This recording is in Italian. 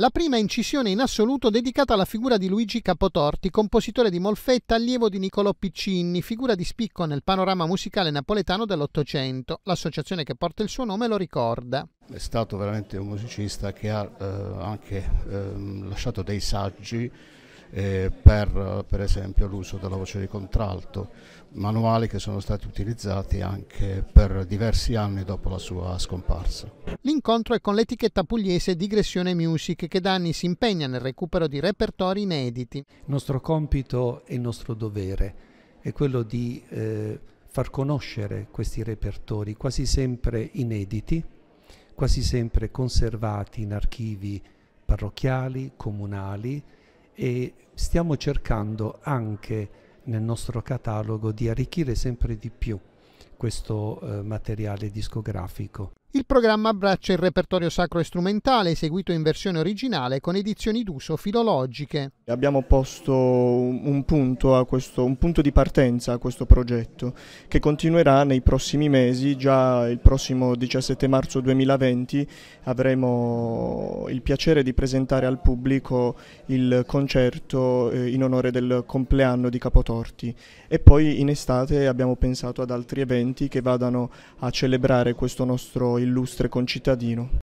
la prima incisione in assoluto dedicata alla figura di Luigi Capotorti, compositore di Molfetta, allievo di Niccolò Piccinni, figura di spicco nel panorama musicale napoletano dell'Ottocento. L'associazione che porta il suo nome lo ricorda. È stato veramente un musicista che ha eh, anche eh, lasciato dei saggi eh, per, per esempio l'uso della voce di contralto, manuali che sono stati utilizzati anche per diversi anni dopo la sua scomparsa. L'incontro è con l'etichetta pugliese Digressione Music che da anni si impegna nel recupero di repertori inediti. Il nostro compito e il nostro dovere è quello di eh, far conoscere questi repertori quasi sempre inediti, quasi sempre conservati in archivi parrocchiali, comunali, e stiamo cercando anche nel nostro catalogo di arricchire sempre di più questo eh, materiale discografico. Il programma abbraccia il repertorio sacro e strumentale eseguito in versione originale con edizioni d'uso filologiche. Abbiamo posto un punto, questo, un punto, di partenza a questo progetto che continuerà nei prossimi mesi, già il prossimo 17 marzo 2020 avremo il piacere di presentare al pubblico il concerto eh, in onore del compleanno di Capotorti e poi in estate abbiamo pensato ad altri eventi che vadano a celebrare questo nostro illustre concittadino